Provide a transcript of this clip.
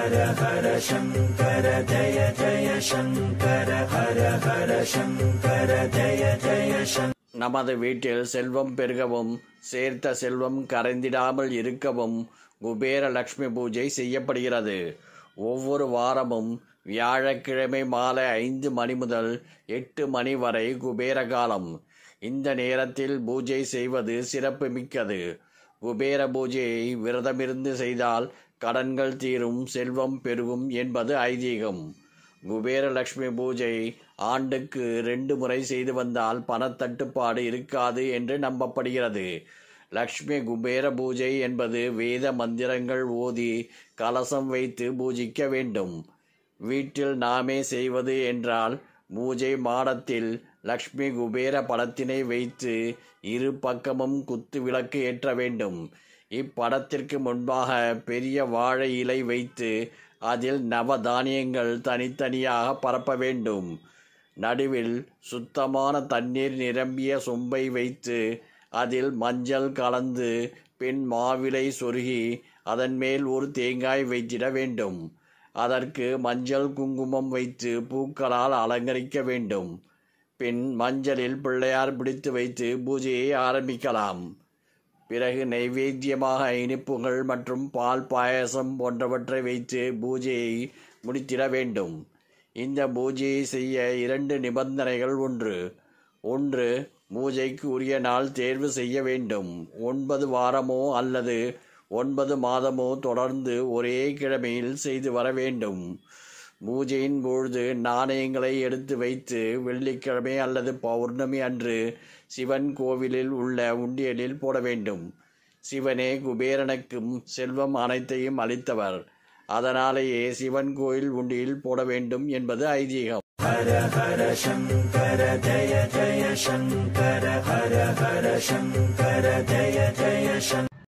ஹர ஹர சங்கர ஜய ஜய சங்கர ஹர ஹர சங்கர ஜய ஜய நமது வீட்டில் செல்வம் பெருகவும் சேர்த்த செல்வம் கரைந்திடாமல் இருக்கவும் குபேர லக்ஷ்மி பூஜை செய்யப்படுகிறது ஒவ்வொரு வாரமும் வியாழக்கிழமை மாலை ஐந்து மணி முதல் எட்டு மணி வரை குபேர காலம் இந்த நேரத்தில் பூஜை செய்வது சிறப்பு மிக்கது குபேர பூஜையை விரதமிருந்து செய்தால் கடன்கள் தீரும் செல்வம் பெருகும் என்பது ஐதீகம் குபேரலட்சுமி பூஜை ஆண்டுக்கு ரெண்டு முறை செய்து வந்தால் பணத்தட்டுப்பாடு இருக்காது என்று நம்பப்படுகிறது லக்ஷ்மி குபேர பூஜை என்பது வேத மந்திரங்கள் ஓதி கலசம் வைத்து பூஜிக்க வேண்டும் வீட்டில் நாமே செய்வது என்றால் பூஜை மாடத்தில் லக்ஷ்மி குபேர படத்தினை வைத்து இரு பக்கமும் குத்து விளக்கு ஏற்ற வேண்டும் இப்படத்திற்கு முன்பாக பெரிய வாழை இலை வைத்து அதில் நவதானியங்கள் தனித்தனியாக பரப்ப வேண்டும் நடுவில் சுத்தமான தண்ணீர் நிரம்பிய சொம்பை வைத்து அதில் மஞ்சள் கலந்து பின் மாவிலை சொருகி அதன் மேல் ஒரு தேங்காய் வைத்திட வேண்டும் அதற்கு மஞ்சள் குங்குமம் வைத்து பூக்களால் அலங்கரிக்க வேண்டும் பின் மஞ்சளில் பிள்ளையார் பிடித்து வைத்து பூஜையை ஆரம்பிக்கலாம் பிறகு நைவேத்தியமாக இனிப்புகள் மற்றும் பால் பாயசம் போன்றவற்றை வைத்து பூஜையை முடித்திட வேண்டும் இந்த பூஜையை செய்ய இரண்டு நிபந்தனைகள் ஒன்று ஒன்று பூஜைக்கு உரிய நாள் தேர்வு செய்ய வேண்டும் ஒன்பது வாரமோ அல்லது ஒன்பது மாதமோ தொடர்ந்து ஒரே கிழமையில் செய்து வர வேண்டும் பூஜையின் பொழுது நாணயங்களை எடுத்து வைத்து வெள்ளிக்கிழமை அல்லது பௌர்ணமி அன்று சிவன் கோவிலில் உள்ள உண்டியலில் போட வேண்டும் சிவனே குபேரனுக்கும் செல்வம் அனைத்தையும் அளித்தவர் அதனாலேயே சிவன் கோயில் உண்டியில் போட வேண்டும் என்பது ஐதீகம் ஹர ஹர சங்கர ஜய ஜய சங்கர ஹர ஹர சங்கர ஜய ஜய சங்கர